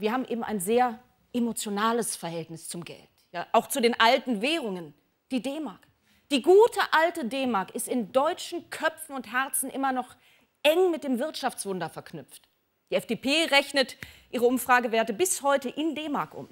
wir haben eben ein sehr emotionales Verhältnis zum Geld. Ja, auch zu den alten Währungen, die D-Mark. Die gute alte D-Mark ist in deutschen Köpfen und Herzen immer noch eng mit dem Wirtschaftswunder verknüpft. Die FDP rechnet ihre Umfragewerte bis heute in D-Mark um.